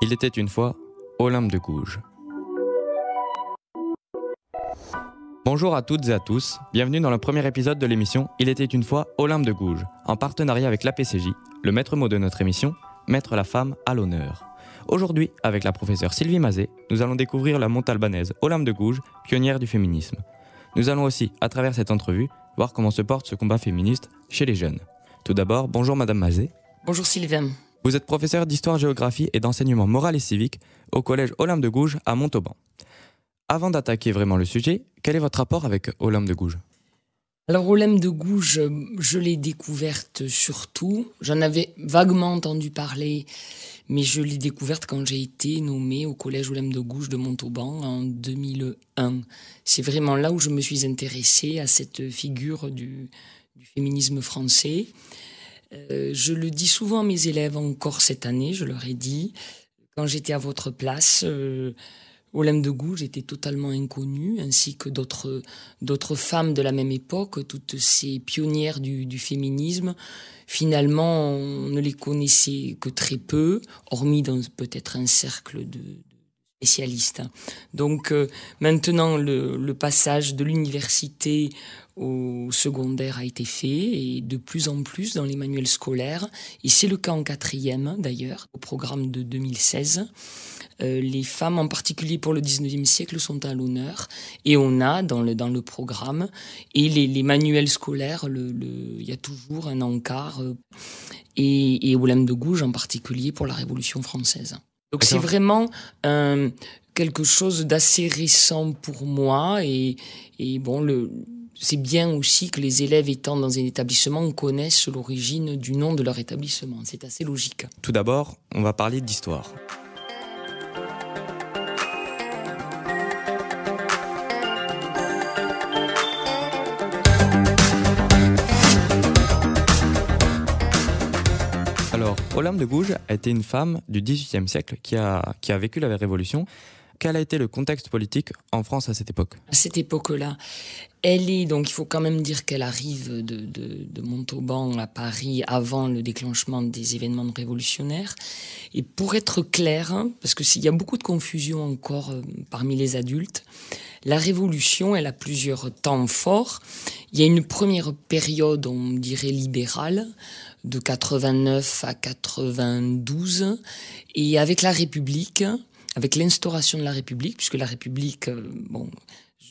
Il était une fois Olympe de Gouges. Bonjour à toutes et à tous, bienvenue dans le premier épisode de l'émission Il était une fois Olympe de Gouges, en partenariat avec l'APCJ, le maître mot de notre émission, Mettre la femme à l'honneur. Aujourd'hui, avec la professeure Sylvie Mazet, nous allons découvrir la montalbanaise albanaise Olympe de Gouges, pionnière du féminisme. Nous allons aussi, à travers cette entrevue, voir comment se porte ce combat féministe chez les jeunes. Tout d'abord, bonjour Madame Mazet. Bonjour Sylvain. Vous êtes professeur d'histoire-géographie et d'enseignement moral et civique au Collège Olympe de Gouges à Montauban. Avant d'attaquer vraiment le sujet, quel est votre rapport avec Olympe de Gouges alors Olympe de Gouges, je, je l'ai découverte surtout. J'en avais vaguement entendu parler mais je l'ai découverte quand j'ai été nommée au collège Olympe de Gouges de Montauban en 2001. C'est vraiment là où je me suis intéressée à cette figure du, féminisme français. Euh, je le dis souvent à mes élèves encore cette année, je leur ai dit, quand j'étais à votre place, euh, Olympe de Gouges était totalement inconnue, ainsi que d'autres, femmes de la même époque, toutes ces pionnières du, féminisme. Finalement, on ne les connaissait que très peu, hormis dans peut-être un cercle de spécialistes. Donc euh, maintenant, le, le passage de l'université au secondaire a été fait et de plus en plus dans les manuels scolaires, et c'est le cas en quatrième d'ailleurs, au programme de 2016 euh, les femmes, en particulier pour le 19e siècle, sont à l'honneur. Et on a dans le, programme et les, manuels scolaires, il y a toujours un encart. Euh, et, et Olympe de Gouges, en particulier pour la Révolution française. Donc c'est vraiment quelque chose d'assez récent pour moi et, et bon le c'est bien aussi que les élèves étant dans un établissement connaissent l'origine du nom de leur établissement. C'est assez logique. Tout d'abord, on va parler d'histoire. Olympe de Gouges a été une femme du XVIIIe siècle qui a, qui a vécu la Révolution. Quel a été le contexte politique en France à cette époque À cette époque-là, elle est, donc il faut quand même dire qu'elle arrive de, de, Montauban à Paris avant le déclenchement des événements révolutionnaires. Et pour être clair, hein, parce que s'il y a beaucoup de confusion encore euh, parmi les adultes, la révolution, elle a plusieurs temps forts. Il y a une première période, on dirait libérale, de 89 à 92. Et avec la République, avec l'instauration de la République, puisque la République, euh, bon,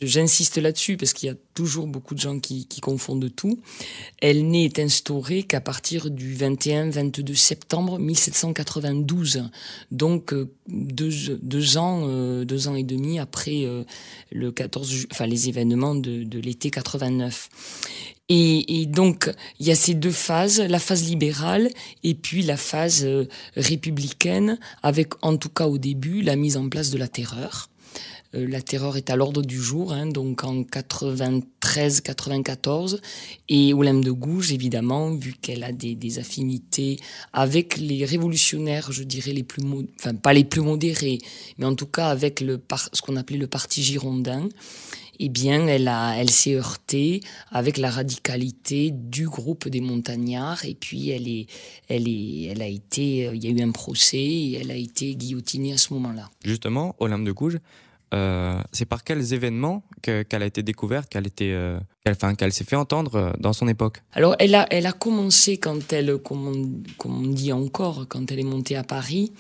j'insiste là-dessus parce qu'il y a toujours beaucoup de gens qui, qui confondent tout, elle n'est instaurée qu'à partir du 21-22 septembre 1792, donc euh, deux, ans, euh, deux ans et demi après euh, le 14, enfin les événements de, de l'été 89. Et, et, donc, il y a ces deux phases, la phase libérale et puis la phase républicaine, avec en tout cas au début la mise en place de la terreur. Euh, la terreur est à l'ordre du jour, hein, donc en 93-94. Et Olympe de Gouges, évidemment, vu qu'elle a des, affinités avec les révolutionnaires, je dirais les plus, pas les plus modérés, mais en tout cas avec le ce qu'on appelait le parti girondin. Eh bien, elle, elle s'est heurtée avec la radicalité du groupe des montagnards. Et puis, elle, est, elle, elle a été, euh, il y a eu un procès et elle a été guillotinée à ce moment-là. Justement, Olympe de Gouges, euh, c'est par quels événements qu'elle a été découverte, qu'elle euh, s'est fait entendre euh, dans son époque Alors, elle a, elle a commencé quand elle, comme on, dit encore, quand elle est montée à Paris,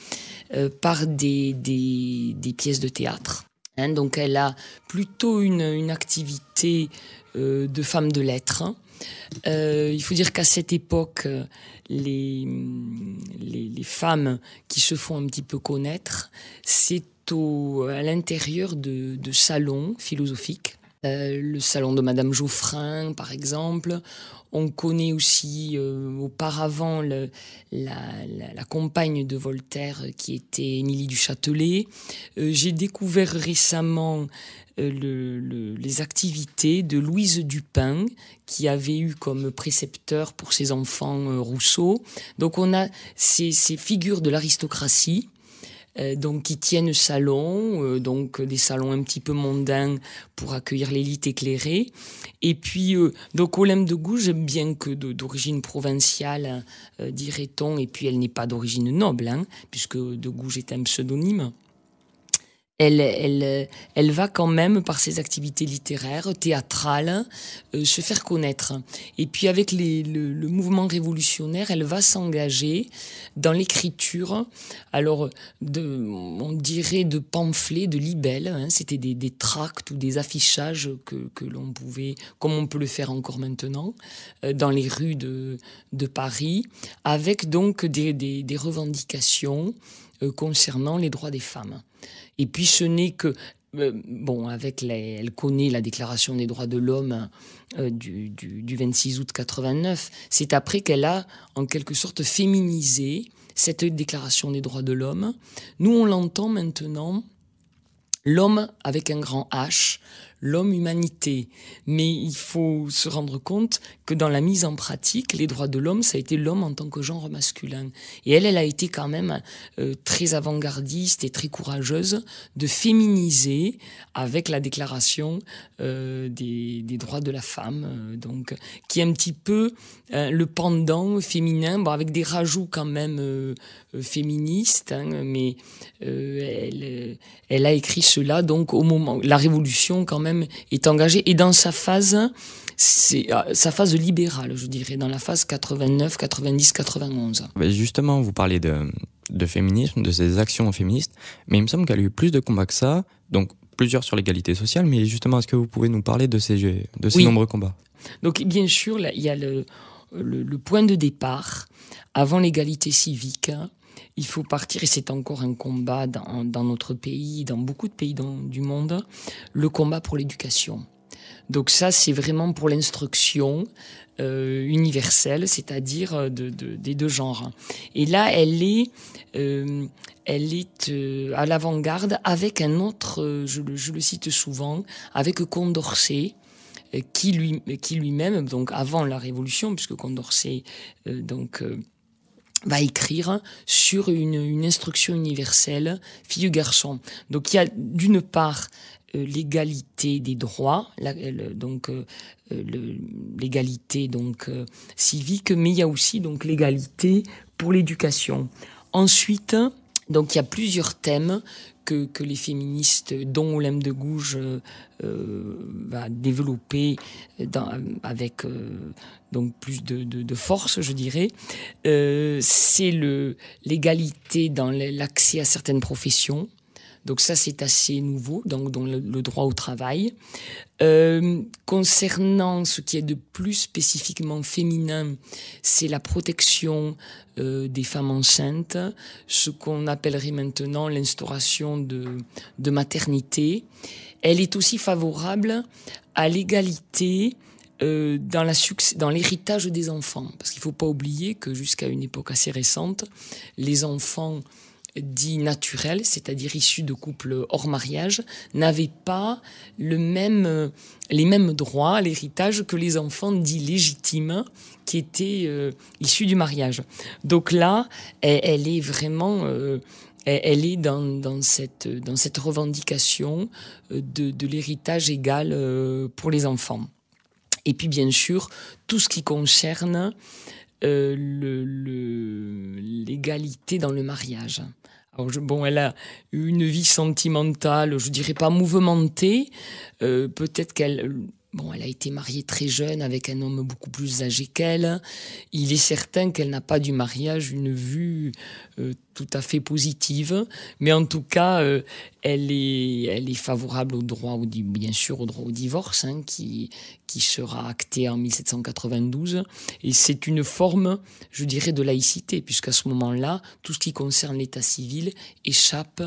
par des, pièces de théâtre. Hein. donc, elle a plutôt une, activité de femme de lettres. Hein. il faut dire qu'à cette époque, les, les, les, femmes qui se font un petit peu connaître, c'est à l'intérieur de, salons philosophiques. Euh, le salon de Madame Geoffrin, par exemple. On connaît aussi euh, auparavant la, compagne de Voltaire qui était Émilie du Châtelet. Euh, j'ai découvert récemment les activités de Louise Dupin, qui avait eu comme précepteur pour ses enfants Rousseau. Donc on a ces, ces figures de l'aristocratie euh, donc qui tiennent salon, euh, donc des salons un petit peu mondains pour accueillir l'élite éclairée. Et puis euh, donc Olympe de Gouges, bien que d'origine provinciale, dirait-on, et puis elle n'est pas d'origine noble, hein, puisque de Gouges est un pseudonyme elle, elle, va quand même, par ses activités littéraires, théâtrales, euh, se faire connaître. Et puis avec le, mouvement révolutionnaire, elle va s'engager dans l'écriture, alors de, on dirait de pamphlets, de libelles, hein. c'était des, des, tracts ou des affichages que, l'on pouvait, comme on peut le faire encore maintenant, euh, dans les rues de, Paris, avec donc des revendications. Euh, concernant les droits des femmes. Et puis ce n'est que euh, bon, avec elle connaît la Déclaration des droits de l'homme euh, du, du, 26 août 89. C'est après qu'elle a, en quelque sorte, féminisé cette Déclaration des droits de l'homme. Nous, on l'entend maintenant, l'homme avec un grand H, l'homme-humanité. Mais il faut se rendre compte que dans la mise en pratique, les droits de l'homme, ça a été l'homme en tant que genre masculin. Et elle, elle a été quand même euh, très avant-gardiste et très courageuse de féminiser avec la déclaration euh, des, droits de la femme, euh, donc qui est un petit peu le pendant féminin, bon, avec des rajouts quand même féministes, hein, mais elle, elle a écrit cela donc au moment la révolution quand même est engagé et dans sa phase, c'est ah, sa phase libérale, je dirais, dans la phase 89, 90, 91. Justement, vous parlez de, de féminisme, de ces actions féministes, mais il me semble qu'elle a eu plus de combats que ça, donc plusieurs sur l'égalité sociale, mais justement, est-ce que vous pouvez nous parler de ces, de ces nombreux combats Donc, bien sûr, il y a le, le, point de départ avant l'égalité civique. Hein, il faut partir, et c'est encore un combat dans, notre pays, dans beaucoup de pays du monde, le combat pour l'éducation. Donc ça, c'est vraiment pour l'instruction euh, universelle, c'est-à-dire euh, des deux genres. Et là, elle est, euh, elle est à l'avant-garde avec un autre, je, le cite souvent, avec Condorcet, qui lui même donc avant la révolution puisque Condorcet donc va écrire sur une, instruction universelle fille-garçon. Donc il y a d'une part euh, l'égalité des droits, donc euh, euh, l'égalité donc civique, mais il y a aussi donc l'égalité pour l'éducation. Ensuite, donc il y a plusieurs thèmes que, les féministes, dont Olympe de Gouge, euh, euh, va développer avec euh, donc plus de, force, je dirais. C'est l'égalité dans l'accès à certaines professions. Donc ça, c'est assez nouveau donc dans le, droit au travail. Euh, concernant ce qui est de plus spécifiquement féminin, c'est la protection euh, des femmes enceintes, ce qu'on appellerait maintenant l'instauration de, de maternité. Elle est aussi favorable à l'égalité euh, dans, la dans l'héritage des enfants. Parce qu'il ne faut pas oublier que jusqu'à une époque assez récente, les enfants dit naturels, c'est-à-dire issus de couples hors mariage, n'avaient pas euh, les mêmes droits à l'héritage que les enfants dits légitimes qui étaient euh, issus du mariage. Donc là, elle, est vraiment... Euh, elle est dans, cette, revendication de, l'héritage égal pour les enfants. Et puis bien sûr, tout ce qui concerne l'égalité dans le mariage bon, elle a une vie sentimentale, je dirais pas mouvementée. Euh, peut-être qu'elle Bon, elle a été mariée très jeune avec un homme beaucoup plus âgé qu'elle. Il est certain qu'elle n'a pas du mariage une vue euh, tout à fait positive, mais en tout cas, euh, elle, est, favorable au droit, au, bien sûr, au droit au divorce, hein, qui, qui sera acté en 1792. Et c'est une forme, je dirais, de laïcité, puisqu'à ce moment-là, tout ce qui concerne l'état civil échappe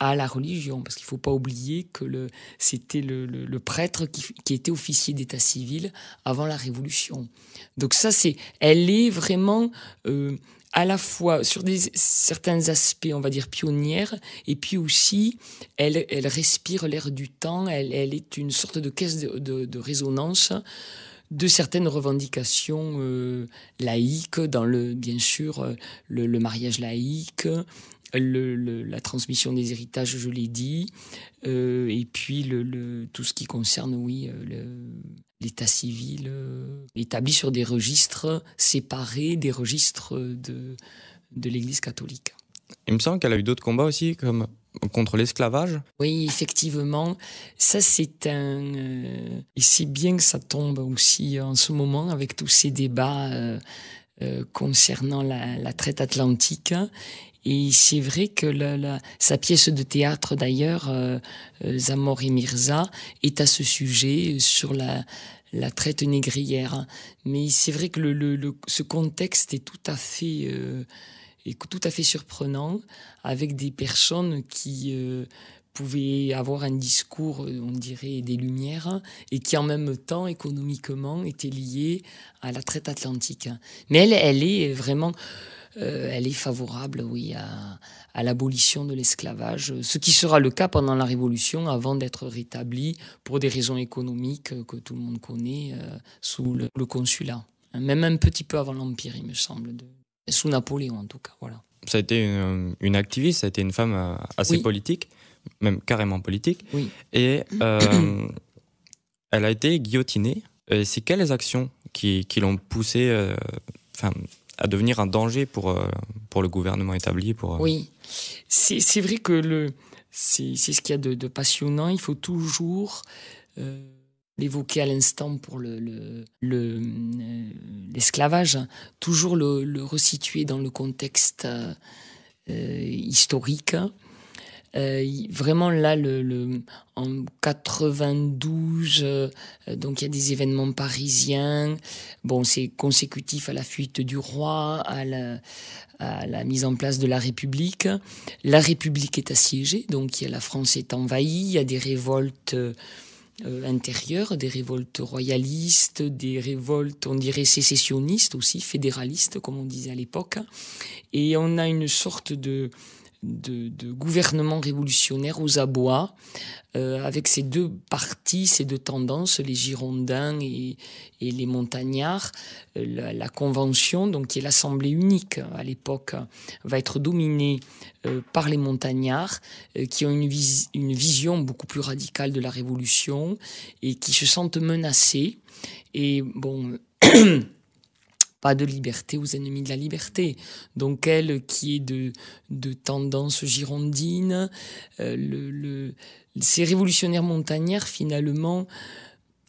à la religion, parce qu'il ne faut pas oublier que c'était le, le, prêtre qui, qui était officier d'état civil avant la Révolution. Donc ça, c'est, elle est vraiment euh, à la fois sur des, certains aspects, on va dire, pionnières, et puis aussi, elle, elle respire l'air du temps, elle, elle, est une sorte de caisse de, de, résonance de certaines revendications euh, laïques, dans le, bien sûr, euh, le mariage laïque, le, la transmission des héritages, je l'ai dit, euh, et puis le, tout ce qui concerne, oui, euh, l'état civil, euh, établi sur des registres séparés des registres de, de l'Église catholique. Il me semble qu'elle a eu d'autres combats aussi, comme contre l'esclavage. Oui, effectivement. Ça, c'est un... et c'est bien que ça tombe aussi en ce moment avec tous ces débats concernant la, la, traite atlantique et c'est vrai que la, sa pièce de théâtre, d'ailleurs, euh, euh, Zamor et Mirza, est à ce sujet euh, sur la, la traite négrière. Mais c'est vrai que le, ce contexte est tout à fait euh, tout à fait surprenant, avec des personnes qui pouvaient avoir un discours, on dirait, des lumières, et qui en même temps, économiquement, étaient liées à la traite atlantique. Mais elle, elle est vraiment euh, elle est favorable, oui, à, l'abolition de l'esclavage, ce qui sera le cas pendant la Révolution, avant d'être rétabli pour des raisons économiques euh, que tout le monde connaît euh, sous le, consulat, même un petit peu avant l'Empire, il me semble, de, sous Napoléon en tout cas, voilà. Ça a été une, activiste, ça a été une femme assez politique, même carrément politique, oui. et elle a été guillotinée. C'est quelles actions qui, l'ont poussée, enfin, à devenir un danger pour, euh, pour le gouvernement établi. Pour, euh, Oui, c'est vrai que le, c'est ce qu'il y a de, passionnant. Il faut toujours euh, l'évoquer à l'instant pour l'esclavage, le, le, toujours le, le, resituer dans le contexte historique. Euh, vraiment là, le, en 92, euh, donc il y a des événements parisiens. Bon, c'est consécutif à la fuite du roi, à la, mise en place de la République. La République est assiégée, donc la France est envahie, il y a des révoltes. Euh, intérieures, des révoltes royalistes, des révoltes, on dirait sécessionnistes aussi, fédéralistes, comme on disait à l'époque. Et on a une sorte de, de, gouvernement révolutionnaire aux abois, euh, avec ces deux partis, ces deux tendances, les Girondins et, les Montagnards. Euh, la, Convention, donc qui est l'Assemblée unique hein, à l'époque, va être dominée euh, par les Montagnards, qui ont une, une vision beaucoup plus radicale de la Révolution et qui se sentent menacés. Et bon. pas de liberté aux ennemis de la liberté. Donc elle qui est de, de tendance girondine, euh, le, ces révolutionnaires montagnards finalement,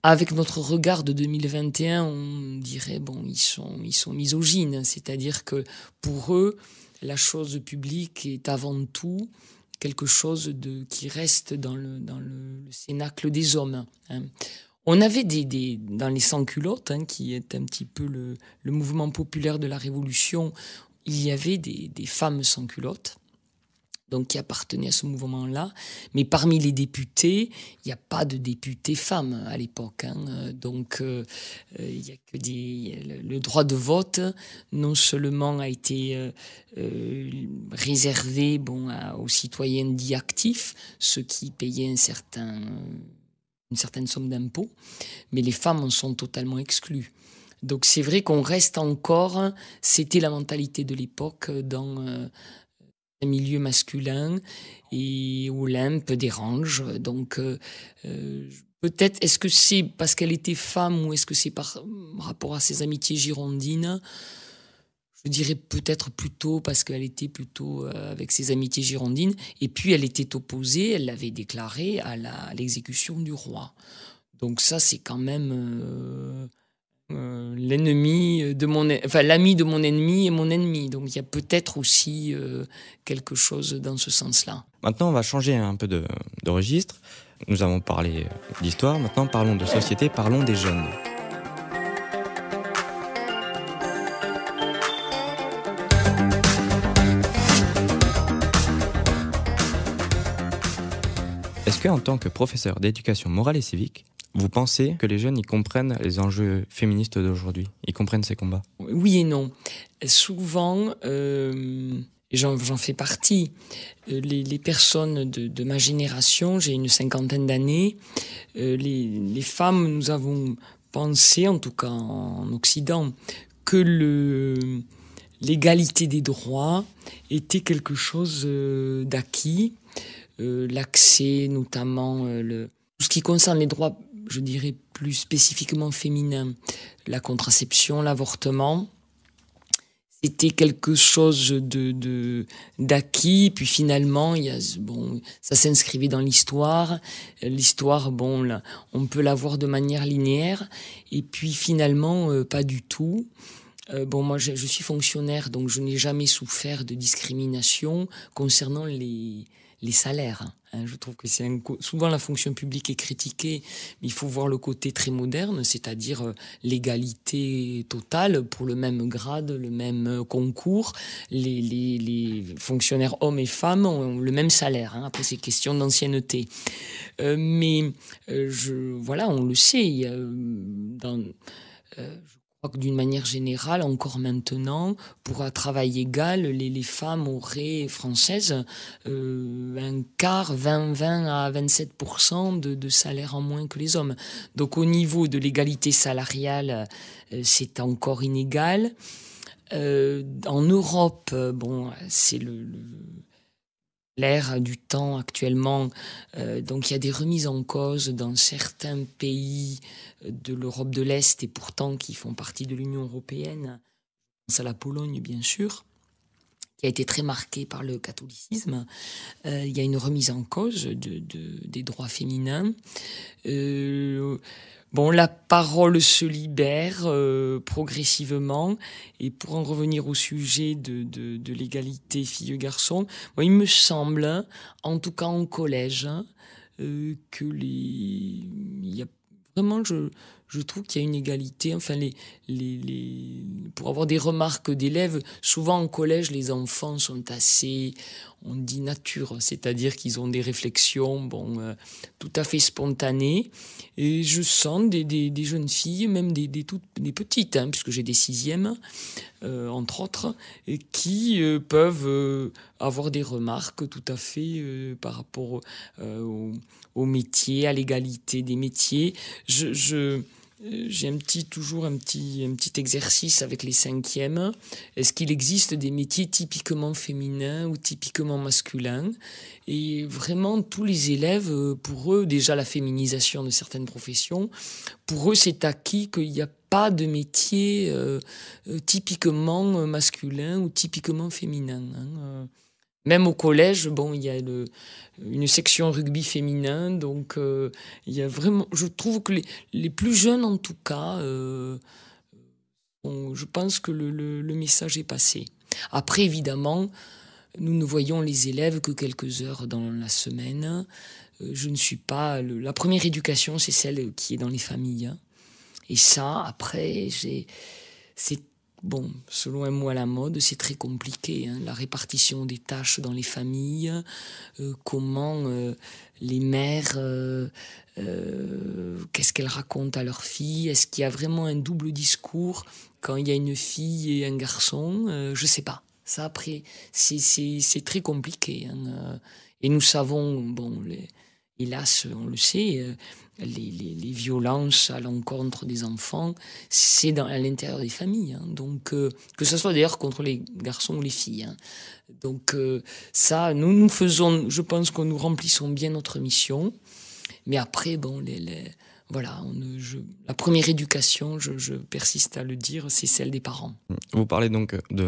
avec notre regard de 2021, on dirait, bon, ils sont, ils sont misogynes, c'est-à-dire que pour eux, la chose publique est avant tout quelque chose de, qui reste dans le, le, cénacle des hommes. Hein. On avait des, dans les sans-culottes, hein, qui est un petit peu le, mouvement populaire de la Révolution, il y avait des, femmes sans-culottes donc qui appartenaient à ce mouvement-là. Mais parmi les députés, il n'y a pas de députés femmes à l'époque. Hein. Donc euh, euh, il a que des... Le droit de vote, non seulement a été euh, réservé bon, aux citoyens dits actifs, ceux qui payaient un certain une certaine somme d'impôts, mais les femmes en sont totalement exclues. Donc c'est vrai qu'on reste encore, c'était la mentalité de l'époque dans euh, un milieu masculin et Olympe dérange. Donc euh, euh, peut-être est-ce que c'est parce qu'elle était femme ou est-ce que c'est par rapport à ses amitiés girondines je dirais peut-être plutôt parce qu'elle était plutôt euh, avec ses amitiés girondines, et puis elle était opposée, elle l'avait déclaré à l'exécution du roi. Donc ça, c'est quand même euh, euh, l'ennemi de mon, enfin l'ami de mon ennemi et mon ennemi. Donc il y a peut-être aussi quelque chose dans ce sens-là. Maintenant, on va changer un peu de registre. Nous avons parlé d'histoire, maintenant parlons de société, parlons des jeunes. en tant que professeur d'éducation morale et civique, vous pensez que les jeunes y comprennent les enjeux féministes d'aujourd'hui Ils comprennent ces combats Oui et non. Souvent, euh, j'en fais partie. Euh, les, personnes de, ma génération, j'ai une cinquantaine d'années, euh, les, femmes, nous avons pensé, en tout cas en Occident, que le, l'égalité des droits était quelque chose d'acquis. Euh, l'accès, notamment euh, le, tout ce qui concerne les droits, je dirais plus spécifiquement féminins, la contraception, l'avortement. C'était quelque chose de d'acquis, puis finalement, il y a, bon, ça s'inscrivait dans l'histoire. L'histoire, bon, on peut la voir de manière linéaire, et puis finalement, euh, pas du tout. bon, moi, je, suis fonctionnaire, donc je n'ai jamais souffert de discrimination concernant les, les salaires. Hein. Hein, je trouve que c'est souvent la fonction publique est critiquée, mais il faut voir le côté très moderne, c'est-à-dire euh, l'égalité totale pour le même grade, le même euh, concours. Les, fonctionnaires hommes et femmes ont le même salaire. Hein. Après, ces questions d'ancienneté. Euh, mais je, voilà, on le sait. Dans, d'une manière générale, encore maintenant, pour un travail égal, les, femmes auraient françaises euh, un quart, 20, 20 à 27 de, salaire en moins que les hommes. Donc au niveau de l'égalité salariale, euh, c'est encore inégal. Euh, en Europe, bon, c'est le l'ère du temps actuellement. Euh, donc il y a des remises en cause dans certains pays euh, de l'Europe de l'Est et pourtant qui font partie de l'Union européenne. la Pologne, bien sûr qui a été très marquée par le catholicisme. Euh, il y a une remise en cause des droits féminins. Bon, la parole se libère euh, progressivement. Et pour en revenir au sujet de, de, l'égalité filles-garçons, il me semble, en tout cas en collège, hein, euh, que les. Il y a vraiment, je, je trouve qu'il y a une égalité. Enfin, les, les, pour avoir des remarques d'élèves, souvent en collège, les enfants sont assez, on dit nature, c'est-à-dire qu'ils ont des réflexions, bon, euh, tout à fait spontanées. Et je sens des, des, jeunes filles, même des, toutes, des petites, hein, puisque j'ai des sixièmes, euh, entre autres, qui euh, peuvent avoir des remarques tout à fait par rapport au, métier, à l'égalité des métiers. je euh, j'ai petit, toujours un petit, exercice avec les cinquièmes. Est-ce qu'il existe des métiers typiquement féminins ou typiquement masculins Et vraiment, tous les élèves, euh, pour eux, déjà la féminisation de certaines professions, pour eux, c'est acquis qu'il n'y a pas de métier euh, typiquement masculin ou typiquement féminin. Hein, même au collège, bon, il y a une section rugby féminin, donc euh, il y a vraiment, je trouve que les, les plus jeunes en tout cas, euh, je pense que le, le, message est passé. Après, évidemment, nous ne voyons les élèves que quelques heures dans la semaine. Euh, je ne suis pas. la première éducation, c'est celle qui est dans les familles. Hein. Et ça, après, c'est Bon, selon un mot à la mode, c'est très compliqué. Hein, la répartition des tâches dans les familles, euh, comment euh, les mères, euh, qu'est-ce qu'elles racontent à leurs filles, Est-ce qu'il y a vraiment un double discours quand il y a une fille et un garçon Je sais pas. Ça, après, c'est très compliqué. Hein, et nous savons, bon, hélas, on le sait, euh, les, violences à l'encontre des enfants, c'est à l'intérieur des familles. Hein. Donc, euh, que ce soit d'ailleurs contre les garçons ou les filles. Hein. Donc, euh, ça, nous, nous faisons, je pense que nous remplissons bien notre mission. Mais après, bon, les, voilà, la première éducation, je, persiste à le dire, c'est celle des parents. Vous parlez donc de,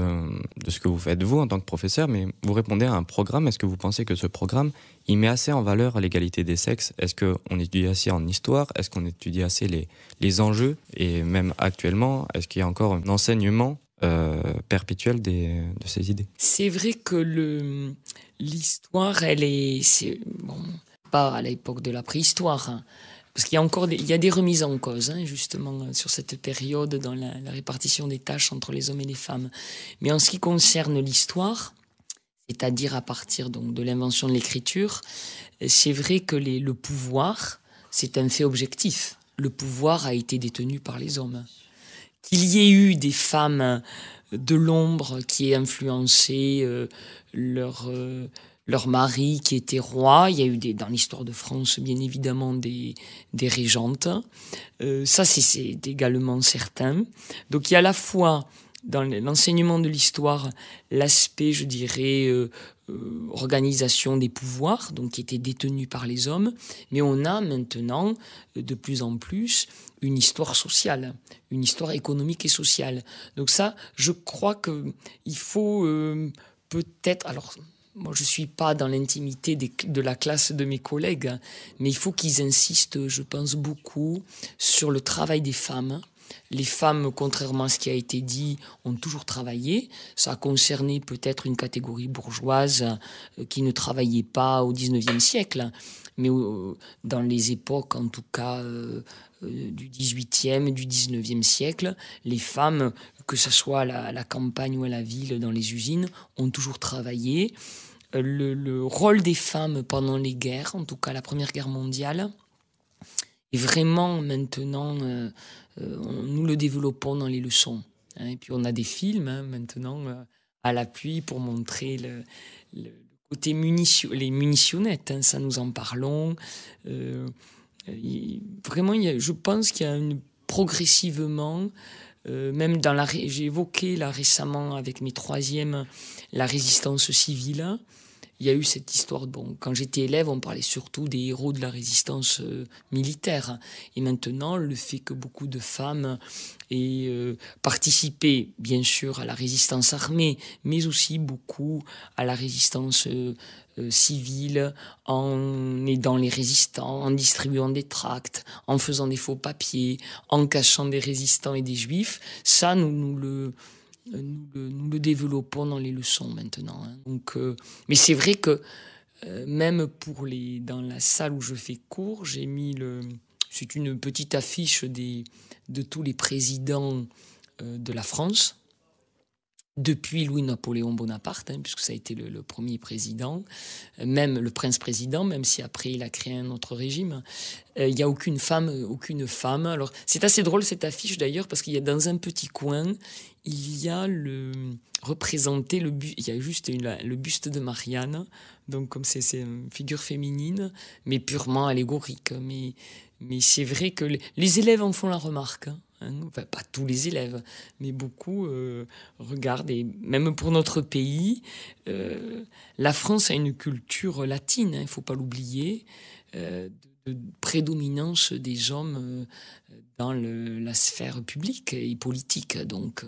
ce que vous faites, vous, en tant que professeur, mais vous répondez à un programme. Est-ce que vous pensez que ce programme, il met assez en valeur l'égalité des sexes Est-ce qu'on étudie assez en histoire Est-ce qu'on étudie assez les, enjeux Et même actuellement, est-ce qu'il y a encore un enseignement euh, perpétuel de ces idées C'est vrai que l'histoire, elle est... bon, pas à l'époque de la préhistoire, hein, parce qu'il y a encore des, il y des remises en cause, hein, justement, sur cette période dans la, répartition des tâches entre les hommes et les femmes. Mais en ce qui concerne l'histoire, c'est-à-dire à partir donc de l'invention de l'écriture, c'est vrai que le pouvoir, c'est un fait objectif. Le pouvoir a été détenu par les hommes. Qu'il y ait eu des femmes de l'ombre qui aient influencé euh, leur... Euh, leur mari qui était roi. Il y a eu des, dans l'histoire de France, bien évidemment, des, des régentes. Euh, ça, c'est également certain. Donc il y a à la fois dans l'enseignement de l'histoire l'aspect, je dirais, euh, euh organisation des pouvoirs, donc qui étaient détenus par les hommes, mais on a maintenant euh, de plus en plus une histoire sociale, une histoire économique et sociale. Donc ça, je crois que il faut euh, peut-être, alors moi, je ne suis pas dans l'intimité de la classe de mes collègues, mais il faut qu'ils insistent, je pense, beaucoup sur le travail des femmes. Les femmes, contrairement à ce qui a été dit, ont toujours travaillé. Ça a concerné peut-être une catégorie bourgeoise euh, qui ne travaillait pas au XIXe siècle, mais euh, dans les époques, en tout cas, euh, du XVIIIe, du XIXe siècle, les femmes, que ce soit à la, à la campagne ou à la ville, dans les usines, ont toujours travaillé le, rôle des femmes pendant les guerres, en tout cas la Première Guerre mondiale. est vraiment, maintenant, euh, euh, nous le développons dans les leçons. Hein. Et puis, on a des films hein, maintenant euh, à l'appui pour montrer le, côté munition, les munitionnettes. Hein, ça, nous en parlons. vraiment, je pense qu'il y a une, progressivement euh, même dans la, j'ai évoqué là récemment avec mes troisièmes la résistance civile il y a eu cette histoire. Bon, quand j'étais élève, on parlait surtout des héros de la résistance euh, militaire. Et maintenant, le fait que beaucoup de femmes aient euh, participé, bien sûr, à la résistance armée, mais aussi beaucoup à la résistance euh, civile, en aidant les résistants, en distribuant des tracts, en faisant des faux papiers, en cachant des résistants et des juifs, ça, nous, nous le euh, nous le, développons dans les leçons maintenant. Hein. Euh, mais c'est vrai que euh, même pour les, dans la salle où je fais cours, j'ai mis le, c'est une petite affiche de tous les présidents de la France depuis Louis-Napoléon Bonaparte, hein, puisque ça a été le, premier président, même le prince-président, même si après il a créé un autre régime, euh, il n'y a aucune femme, euh, aucune femme. Alors c'est assez drôle cette affiche d'ailleurs, parce qu'il y a dans un petit coin, il y a le représenter le buste, il juste le buste de Marianne, donc comme c'est une figure féminine, mais purement allégorique. Mais, mais c'est vrai que les, élèves en font la remarque. Hein. Hein, pas tous les élèves, mais beaucoup euh, regardent. Et même pour notre pays, euh, la France a une culture latine, hein, il ne faut pas l'oublier, euh, de, prédominance des hommes dans la sphère publique et politique. Donc,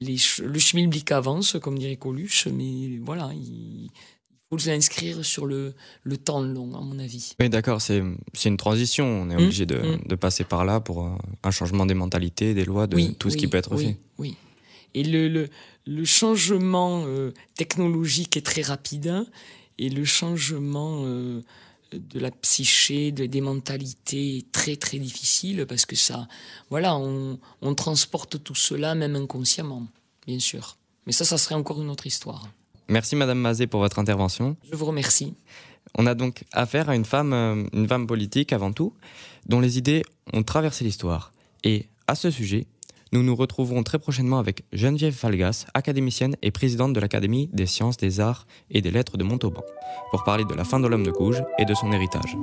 le schmilblick avance, comme dirait Coluche, mais voilà, il, faut inscrire sur le, le temps long, à mon avis. Oui, d'accord, c'est une transition. On est hum, obligé de, hum. de, passer par là pour un changement des mentalités, des lois, de tout ce qui peut être fait. Oui. Et le, le, le changement euh, technologique est très rapide hein, et le changement euh, de la psyché, des mentalités est très très difficile parce que ça, voilà, on, on transporte tout cela même inconsciemment, bien sûr. Mais ça, ça serait encore une autre histoire. Merci Madame Mazé pour votre intervention. Je vous remercie. On a donc affaire à euh, une femme, politique avant tout, dont les idées ont traversé l'histoire. Et à ce sujet, nous nous retrouverons très prochainement avec Geneviève Falgas, académicienne et présidente de l'Académie des sciences, des arts et des lettres de Montauban, pour parler de la fin de l'homme de Couge et de son héritage.